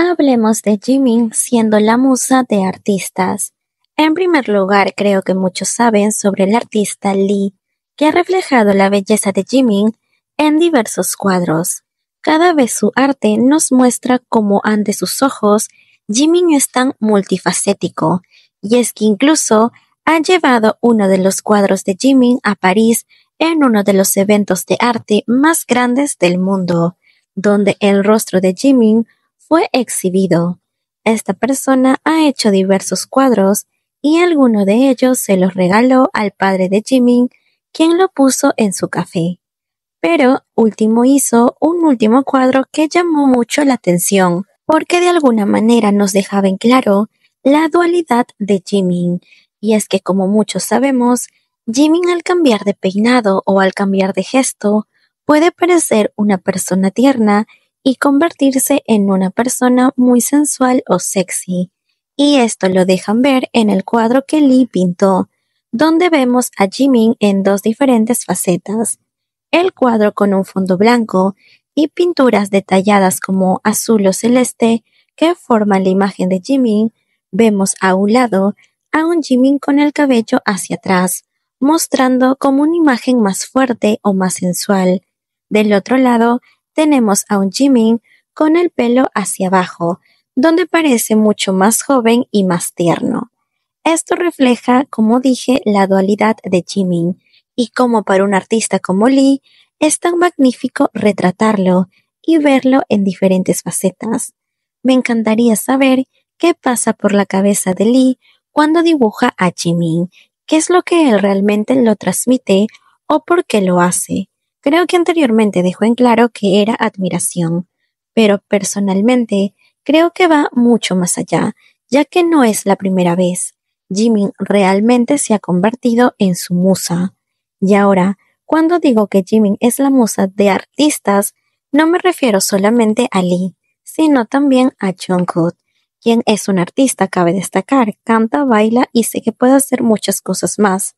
Hablemos de Jimin siendo la musa de artistas. En primer lugar, creo que muchos saben sobre el artista Lee, que ha reflejado la belleza de Jimin en diversos cuadros. Cada vez su arte nos muestra cómo ante sus ojos Jimin es tan multifacético, y es que incluso ha llevado uno de los cuadros de Jimin a París en uno de los eventos de arte más grandes del mundo, donde el rostro de Jimin fue exhibido. Esta persona ha hecho diversos cuadros y alguno de ellos se los regaló al padre de Jimin, quien lo puso en su café. Pero último hizo un último cuadro que llamó mucho la atención, porque de alguna manera nos dejaba en claro la dualidad de Jimin, y es que como muchos sabemos, Jimin al cambiar de peinado o al cambiar de gesto puede parecer una persona tierna y convertirse en una persona muy sensual o sexy. Y esto lo dejan ver en el cuadro que Lee pintó, donde vemos a Jimin en dos diferentes facetas. El cuadro con un fondo blanco y pinturas detalladas como azul o celeste que forman la imagen de Jimin, vemos a un lado a un Jimin con el cabello hacia atrás, mostrando como una imagen más fuerte o más sensual. Del otro lado tenemos a un Jimin con el pelo hacia abajo, donde parece mucho más joven y más tierno. Esto refleja, como dije, la dualidad de Jimin, y como para un artista como Lee, es tan magnífico retratarlo y verlo en diferentes facetas. Me encantaría saber qué pasa por la cabeza de Lee cuando dibuja a Jimin, qué es lo que él realmente lo transmite o por qué lo hace. Creo que anteriormente dejó en claro que era admiración, pero personalmente creo que va mucho más allá, ya que no es la primera vez. Jimin realmente se ha convertido en su musa. Y ahora, cuando digo que Jimin es la musa de artistas, no me refiero solamente a Lee, sino también a Jungkook, quien es un artista, cabe destacar, canta, baila y sé que puede hacer muchas cosas más.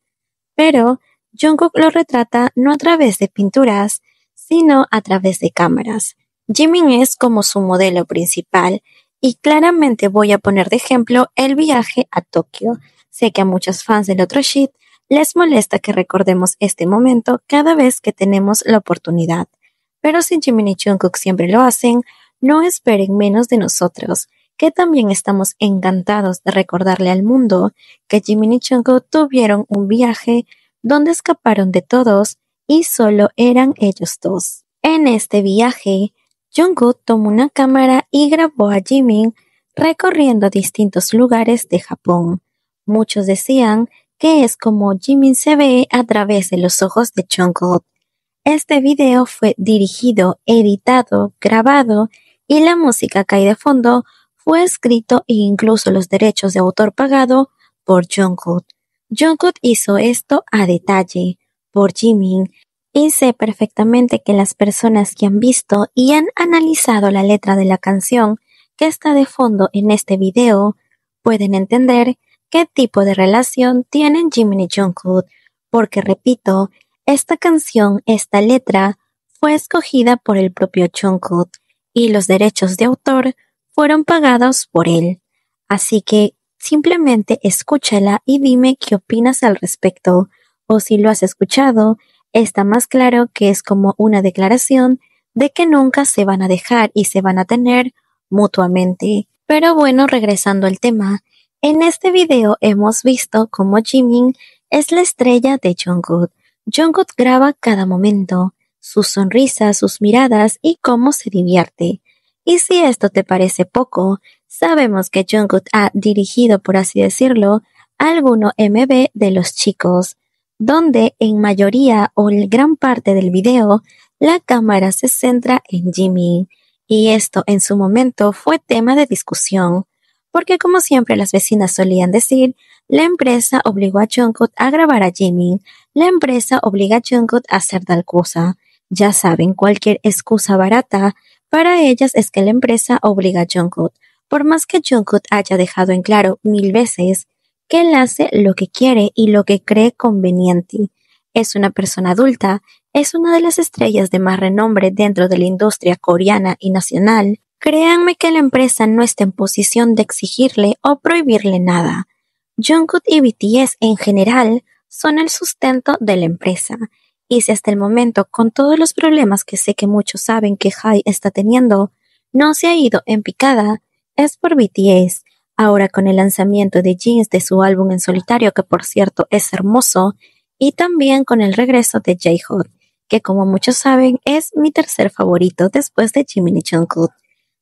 Pero Jungkook lo retrata no a través de pinturas, sino a través de cámaras. Jimin es como su modelo principal y claramente voy a poner de ejemplo el viaje a Tokio. Sé que a muchos fans del otro shit les molesta que recordemos este momento cada vez que tenemos la oportunidad. Pero si Jimin y Jungkook siempre lo hacen, no esperen menos de nosotros, que también estamos encantados de recordarle al mundo que Jimin y Jungkook tuvieron un viaje donde escaparon de todos y solo eran ellos dos. En este viaje, Jungkook tomó una cámara y grabó a Jimin recorriendo distintos lugares de Japón. Muchos decían que es como Jimin se ve a través de los ojos de Jungkook. Este video fue dirigido, editado, grabado y la música cae de fondo fue escrito e incluso los derechos de autor pagado por Jungkook. Jungkook hizo esto a detalle por Jimin y sé perfectamente que las personas que han visto y han analizado la letra de la canción que está de fondo en este video pueden entender qué tipo de relación tienen Jimin y Jungkook, porque repito, esta canción, esta letra, fue escogida por el propio Jungkook y los derechos de autor fueron pagados por él. Así que Simplemente escúchala y dime qué opinas al respecto, o si lo has escuchado, está más claro que es como una declaración de que nunca se van a dejar y se van a tener mutuamente. Pero bueno, regresando al tema, en este video hemos visto cómo Jimin es la estrella de Jungkook. Jungkook graba cada momento, sus sonrisas, sus miradas y cómo se divierte. Y si esto te parece poco, Sabemos que Jungkook ha dirigido, por así decirlo, alguno MV de los chicos, donde en mayoría o en gran parte del video la cámara se centra en Jimmy. Y esto en su momento fue tema de discusión, porque como siempre las vecinas solían decir, la empresa obligó a Jungkook a grabar a Jimmy, la empresa obliga a Jungkook a hacer tal cosa. Ya saben, cualquier excusa barata para ellas es que la empresa obliga a Jungkook. Por más que Jungkook haya dejado en claro mil veces que él hace lo que quiere y lo que cree conveniente, es una persona adulta, es una de las estrellas de más renombre dentro de la industria coreana y nacional, créanme que la empresa no está en posición de exigirle o prohibirle nada. Jungkook y BTS en general son el sustento de la empresa. Y si hasta el momento, con todos los problemas que sé que muchos saben que Hyde está teniendo, no se ha ido en picada, es por BTS. Ahora con el lanzamiento de Jeans de su álbum en solitario, que por cierto es hermoso, y también con el regreso de J-Hope, que como muchos saben es mi tercer favorito después de y Jungkook.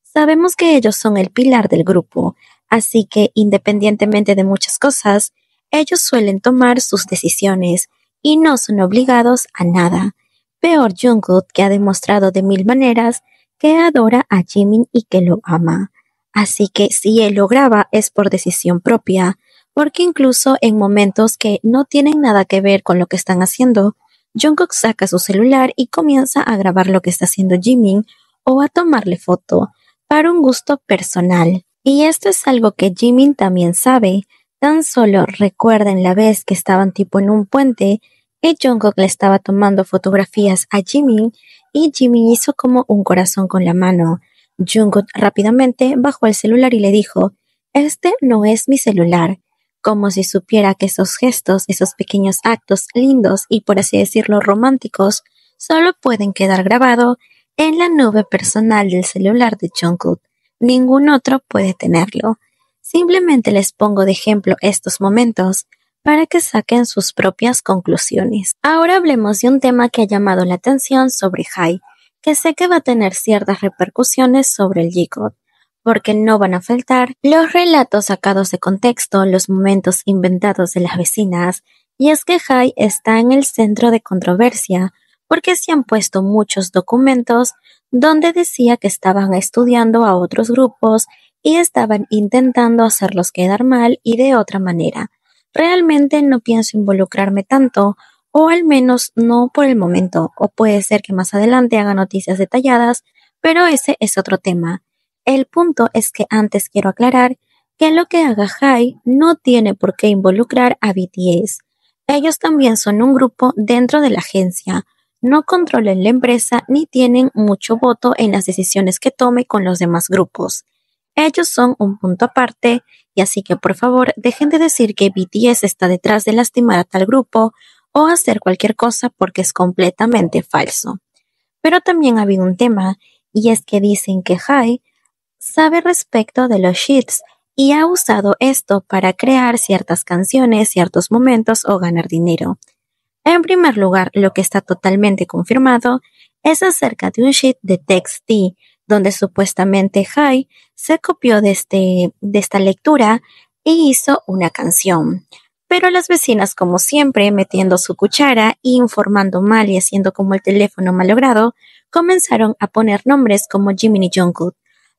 Sabemos que ellos son el pilar del grupo, así que independientemente de muchas cosas, ellos suelen tomar sus decisiones y no son obligados a nada. Peor Jungkook que ha demostrado de mil maneras que adora a Jimin y que lo ama. Así que si él lo graba es por decisión propia, porque incluso en momentos que no tienen nada que ver con lo que están haciendo, Jungkook saca su celular y comienza a grabar lo que está haciendo Jimin o a tomarle foto para un gusto personal. Y esto es algo que Jimin también sabe. Tan solo recuerden la vez que estaban tipo en un puente que Jungkook le estaba tomando fotografías a Jimin y Jimin hizo como un corazón con la mano. Jungkook rápidamente bajó el celular y le dijo, Este no es mi celular. Como si supiera que esos gestos, esos pequeños actos lindos y por así decirlo románticos, solo pueden quedar grabado en la nube personal del celular de Jungkook, Ningún otro puede tenerlo. Simplemente les pongo de ejemplo estos momentos para que saquen sus propias conclusiones. Ahora hablemos de un tema que ha llamado la atención sobre Hai, que sé que va a tener ciertas repercusiones sobre el G-Code, porque no van a faltar los relatos sacados de contexto, los momentos inventados de las vecinas, y es que Jai está en el centro de controversia, porque se han puesto muchos documentos donde decía que estaban estudiando a otros grupos y estaban intentando hacerlos quedar mal y de otra manera. Realmente no pienso involucrarme tanto o al menos no por el momento, o puede ser que más adelante haga noticias detalladas, pero ese es otro tema. El punto es que antes quiero aclarar que lo que haga Jai no tiene por qué involucrar a BTS. Ellos también son un grupo dentro de la agencia, no controlan la empresa ni tienen mucho voto en las decisiones que tome con los demás grupos. Ellos son un punto aparte, y así que por favor dejen de decir que BTS está detrás de lastimar a tal grupo hacer cualquier cosa porque es completamente falso. Pero también ha habido un tema, y es que dicen que Jai sabe respecto de los sheets y ha usado esto para crear ciertas canciones, ciertos momentos o ganar dinero. En primer lugar, lo que está totalmente confirmado es acerca de un sheet de TextD, donde supuestamente Jai se copió de, este, de esta lectura e hizo una canción pero las vecinas, como siempre, metiendo su cuchara, informando mal y haciendo como el teléfono malogrado, comenzaron a poner nombres como Jiminy Jungkook,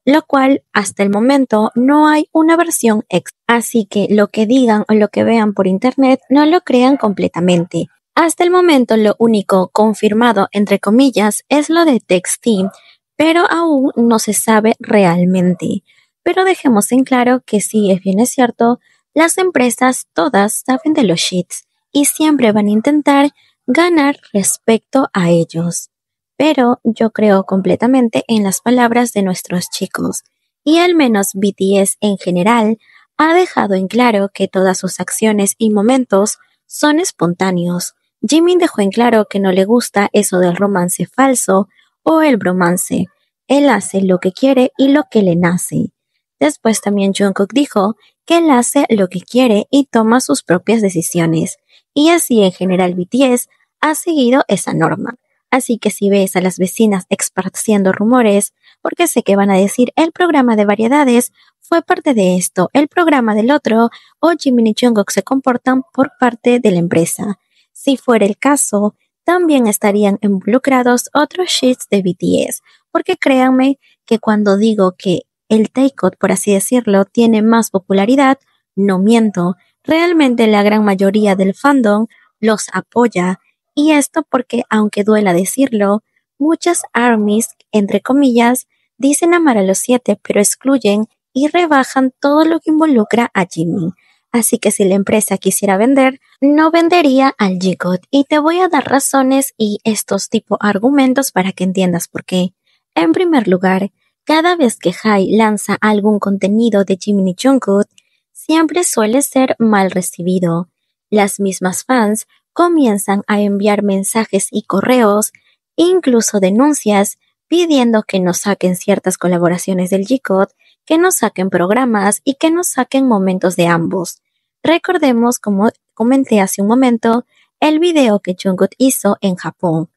lo cual hasta el momento no hay una versión ex. Así que lo que digan o lo que vean por internet no lo crean completamente. Hasta el momento lo único confirmado, entre comillas, es lo de Team, pero aún no se sabe realmente. Pero dejemos en claro que si es bien es cierto las empresas todas saben de los shits y siempre van a intentar ganar respecto a ellos. Pero yo creo completamente en las palabras de nuestros chicos y al menos BTS en general ha dejado en claro que todas sus acciones y momentos son espontáneos. Jimmy dejó en claro que no le gusta eso del romance falso o el bromance. Él hace lo que quiere y lo que le nace. Después también Jungkook dijo que él hace lo que quiere y toma sus propias decisiones. Y así en general BTS ha seguido esa norma. Así que si ves a las vecinas esparciendo rumores, porque sé que van a decir el programa de variedades fue parte de esto, el programa del otro, o Jimin y Jungkook se comportan por parte de la empresa. Si fuera el caso, también estarían involucrados otros sheets de BTS, porque créanme que cuando digo que el takeout, por así decirlo, tiene más popularidad, no miento, realmente la gran mayoría del fandom los apoya, y esto porque, aunque duela decirlo, muchas armies, entre comillas, dicen amar a los siete, pero excluyen y rebajan todo lo que involucra a Jimmy. Así que si la empresa quisiera vender, no vendería al g Y te voy a dar razones y estos tipo argumentos para que entiendas por qué. En primer lugar, cada vez que Hai lanza algún contenido de Jiminy Jungkook, siempre suele ser mal recibido. Las mismas fans comienzan a enviar mensajes y correos, incluso denuncias, pidiendo que nos saquen ciertas colaboraciones del G-Code, que nos saquen programas y que nos saquen momentos de ambos. Recordemos, como comenté hace un momento, el video que Jungkook hizo en Japón.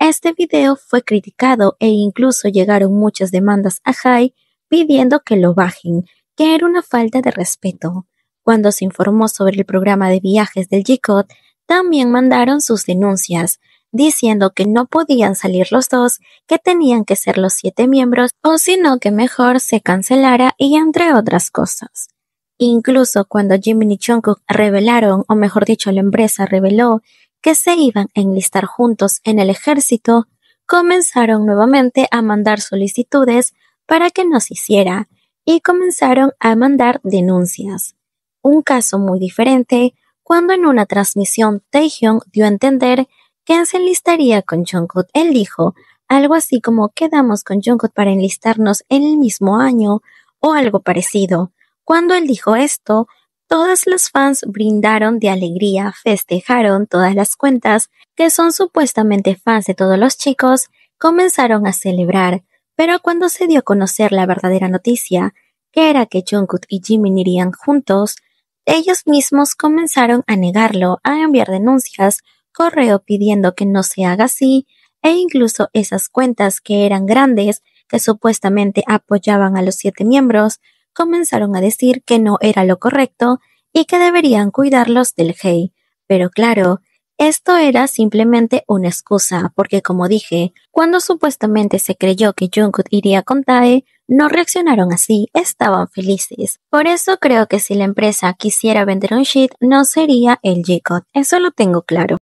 Este video fue criticado e incluso llegaron muchas demandas a Jai pidiendo que lo bajen, que era una falta de respeto. Cuando se informó sobre el programa de viajes del GCOT, también mandaron sus denuncias, diciendo que no podían salir los dos, que tenían que ser los siete miembros, o sino que mejor se cancelara y entre otras cosas. Incluso cuando Jimmy y revelaron, o mejor dicho la empresa reveló, que se iban a enlistar juntos en el ejército, comenzaron nuevamente a mandar solicitudes para que nos hiciera y comenzaron a mandar denuncias. Un caso muy diferente cuando en una transmisión Taehyung dio a entender que se enlistaría con Jungkook. Él dijo algo así como quedamos con Jungkook para enlistarnos en el mismo año o algo parecido. Cuando él dijo esto, Todas las fans brindaron de alegría, festejaron todas las cuentas que son supuestamente fans de todos los chicos, comenzaron a celebrar, pero cuando se dio a conocer la verdadera noticia, que era que Jungkook y Jimin irían juntos, ellos mismos comenzaron a negarlo, a enviar denuncias, correo pidiendo que no se haga así, e incluso esas cuentas que eran grandes, que supuestamente apoyaban a los siete miembros, comenzaron a decir que no era lo correcto y que deberían cuidarlos del hey. Pero claro, esto era simplemente una excusa, porque como dije, cuando supuestamente se creyó que Jungkook iría con Tae, no reaccionaron así, estaban felices. Por eso creo que si la empresa quisiera vender un shit, no sería el Jkot. eso lo tengo claro.